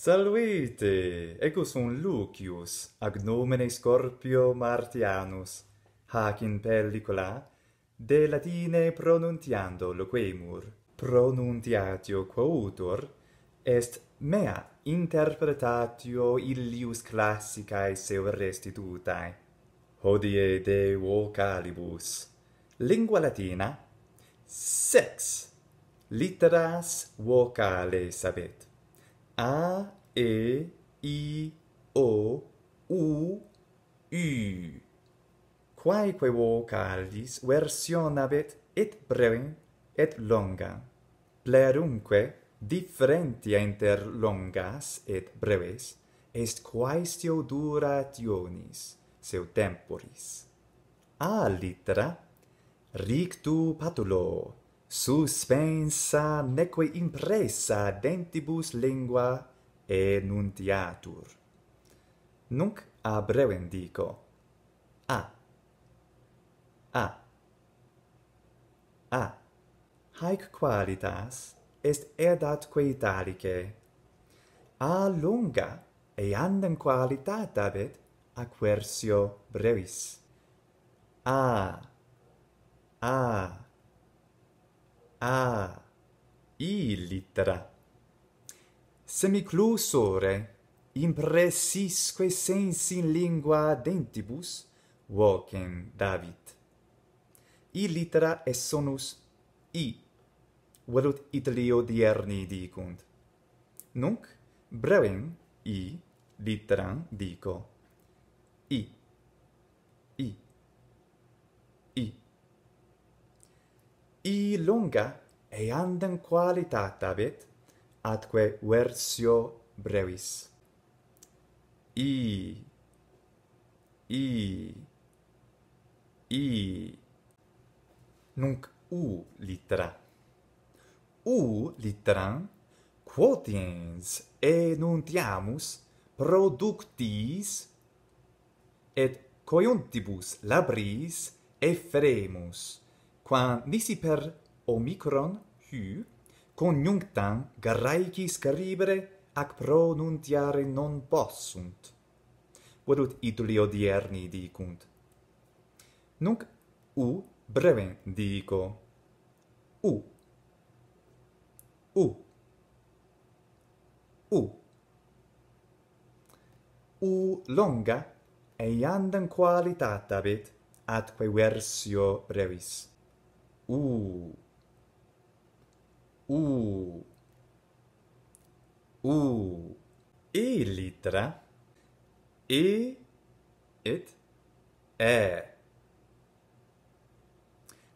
Salvite! Ego son Lucius, ag nomine Scorpio Martianus. Hac in pellicula, de latine pronuntiando loquemur, pronuntiatio quautor, est mea interpretatio illius classicae seu restitutae. Hodie de vocalibus. Lingua latina? Sex! Literas vocales habet a e i o u u quae vocalis version habet et brevem et longa plerumque differenti inter longas et breves est quaestio durationis seu temporis a litera rictu patulo suspensa neque impressa dentibus lingua enuntiatur. Nunc a brevem dico. A. A. A. Haec qualitas est erdat quae italice. A lunga e andem qualitat abet a quercio brevis. A. A. A I litera. Semiclusore impressisque sensi in lingua dentibus vocem David. I litera est sonus I. Velut Italio dierni dicunt. Nunc brevem I litera dico. I. longa eandam qualitatabit atque versio brevis. I, I, I, nunc U litera. U literam quotiens enuntiamus productis et coiuntibus labris efferemus qua nisi per omicron hu coniunctam garaici scribere ac pronuntiare non possunt. Vodut ituli odierni dicunt. Nunc u breve dico. U. U. U. U longa e iandam qualitat avit atque versio brevis u u u e litra e et e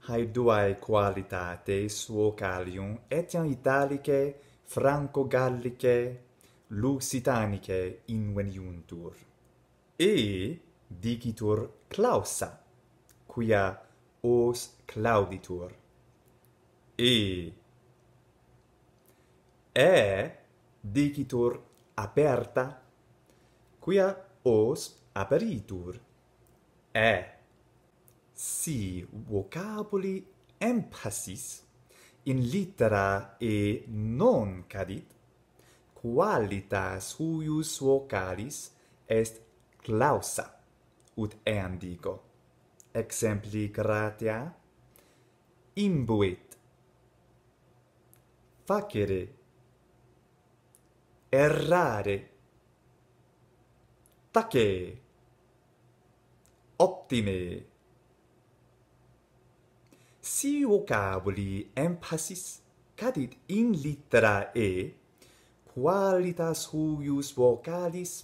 hai duae qualitate suo calium et in italicae franco gallicae lusitanicae in e dicitur clausa quia os clauditur. E e dicitur aperta quia os aperitur e si vocaboli emphasis in litera e non cadit qualitas huius vocalis est clausa ut eam dico exempli gratia imbuit facere errare tacere optime si vocaboli emphasis cadit in littera e qualitas huius vocalis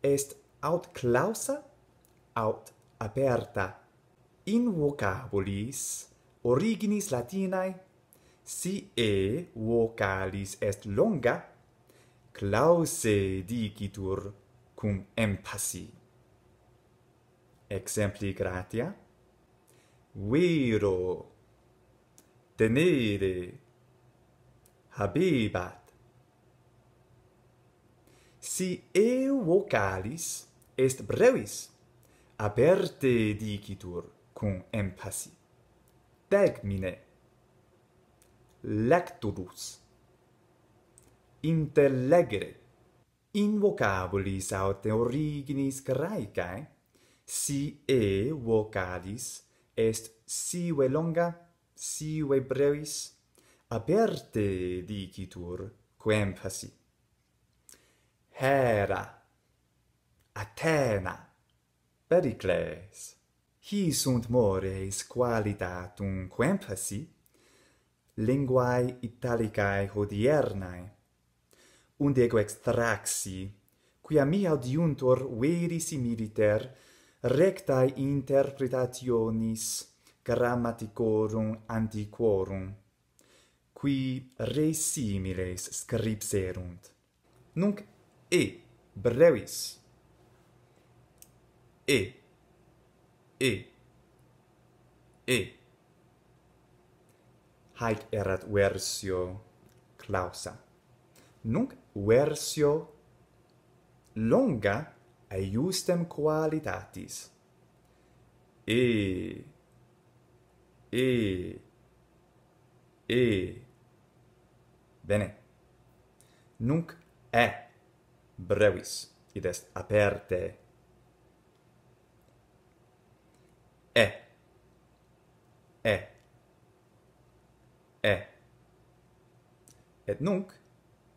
est aut clausa aut aperta in vocabulis originis latinae si e vocalis est longa clause dicitur cum empassi exempli gratia vero tenere habebat si e vocalis est brevis aperte dicitur cum empasi. Dec mine. Lecturus. Intellegere. In vocabulis aut originis graecae, si e vocalis est sive longa, sive brevis, aperte dicitur cum empasi. Hera. Athena. Pericles hi sunt mores qualitatum quempasi linguae italicae hodiernae, unde ego extraxi, quia mi adiuntor veri similiter rectae interpretationis grammaticorum antiquorum, qui re similes scripserunt. Nunc e, brevis. E, e e haec erat versio clausa nunc versio longa aiustem qualitatis e e e bene nunc e brevis id est aperte e e e et nunc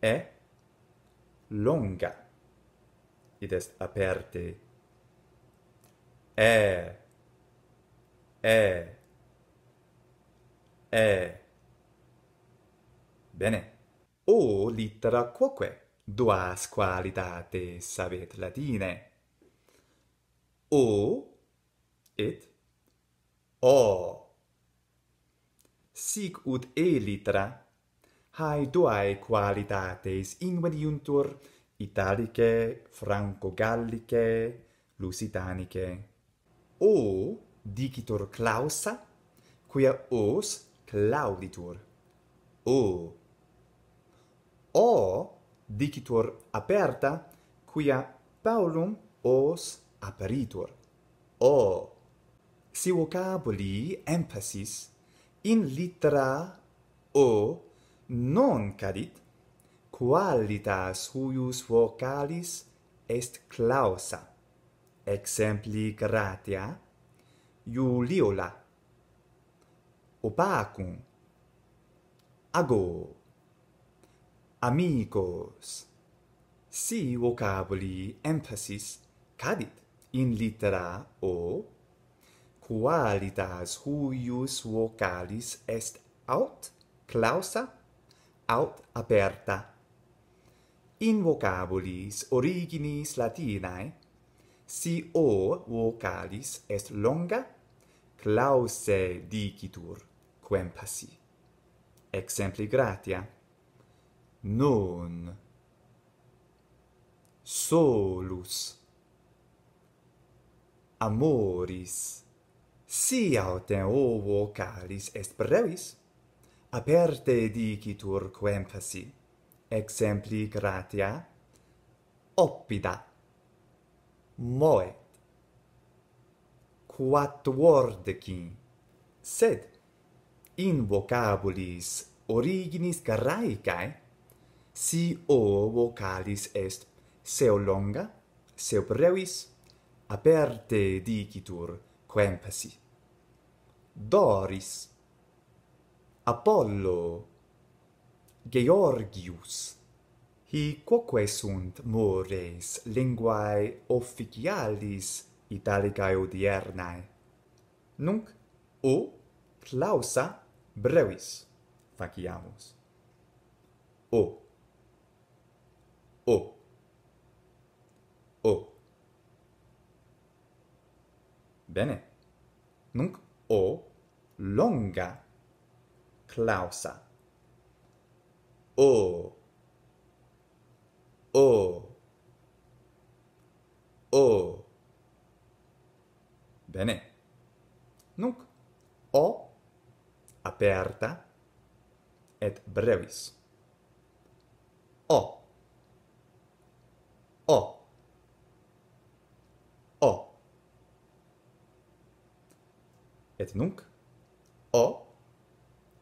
e longa id est aperte e e e bene o littera quoque duas qualitates sabet latine o et o oh. sic ut e litera hae duae qualitates inveniuntur italice franco gallice lusitanice o dicitur clausa quia os clauditur o o dicitur aperta quia paulum os aperitur o si vocaboli emphasis in litra o non cadit qualitas huius vocalis est clausa exempli gratia iuliola opacum ago amicos si vocaboli emphasis cadit in litera o qualitas huius vocalis est aut clausa aut aperta in vocabulis originis latinae si o vocalis est longa clause dicitur quem passi exempli gratia non solus amoris si autem o vocalis est brevis, aperte dicitur quempasi, exempli gratia, oppida, moet, quat sed in vocabulis originis graecae, si o vocalis est seo longa, seo brevis, aperte dicitur quempasi. Doris Apollo Georgius hi quoque sunt mores linguae officialis italicae odiernae nunc o clausa brevis faciamus o o o bene nunc o longa clausa o o o bene nunc o aperta et brevis o o et nunc o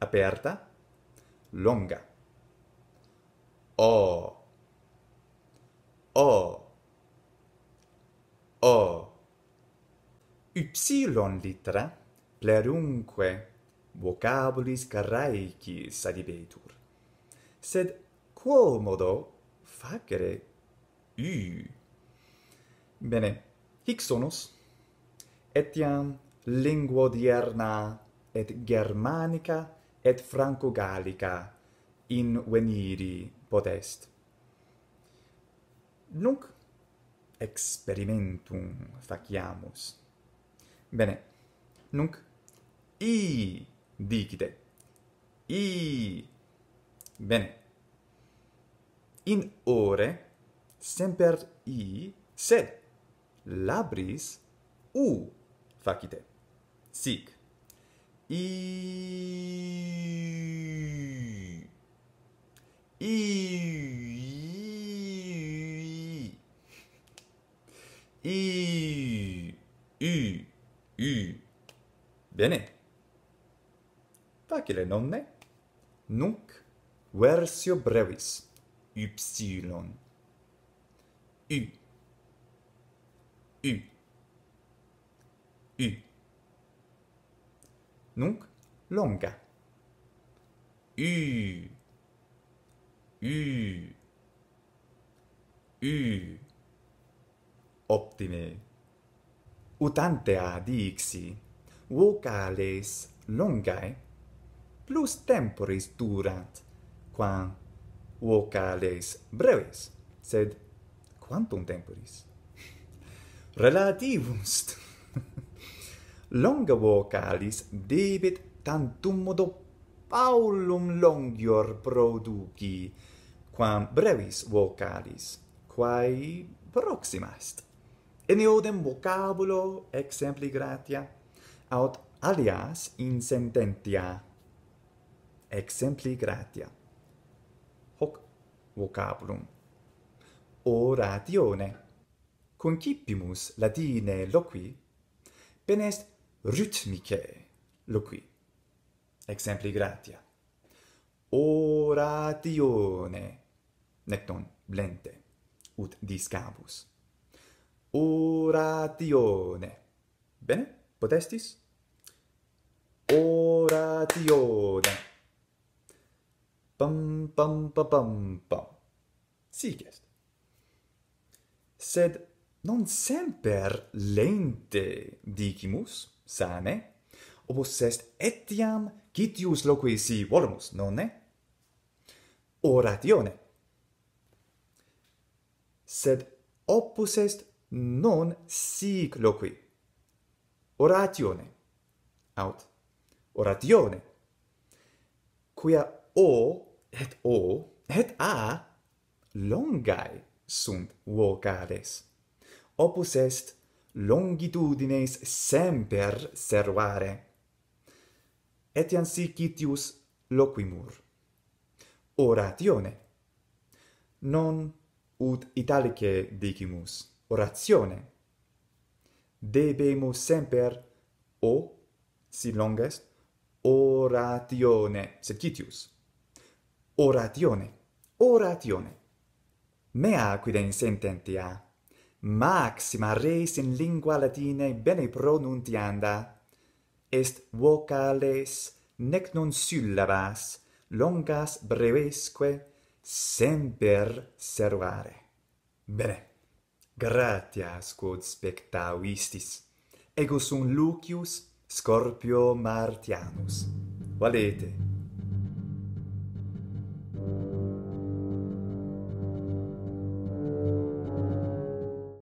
aperta longa o o o ypsilon litra plerunque vocabulis caraicis adibetur sed quo modo facere y bene hic sonus etiam linguo dierna et germanica et franco-gallica in veniri potest nunc experimentum faciamus bene nunc i digite i bene in ore semper i sed labris u facite sic i i i i i bene tac il est nonne nunc versio brevis y i i i nunc longa. Ü. Ü. Ü. Optime. Utante ad dixi, vocales longae plus temporis durant, quam vocales breves, sed quantum temporis? Relativumst. Longa vocalis debit tantum modo paulum longior produci quam brevis vocalis, quae proxima est. Eneodem vocabulo exempli gratia aut alias in sententia exempli gratia. Hoc vocabulum. Oratione. Concipimus Latine loqui ben est rhythmicae loqui exempli gratia oratione necton blente ut discabus oratione bene potestis oratione pam pam pam pam pam sic est sed non semper lente dicimus sane obus est etiam gitius loqui si volumus nonne oratione sed opus est non sic loqui oratione aut oratione quia o et o et a longae sunt vocales opus est longitudines semper servare. ETIAN si citius loquimur. Oratione. Non ut italice dicimus, oratione. Debemus semper o, si longes, oratione, sed citius. Oratione, oratione. Mea quid in sententia, maxima res in lingua latine bene pronuntianda est vocales nec non syllabas longas brevesque semper servare bene gratias quod spectavistis ego sum lucius scorpio martianus valete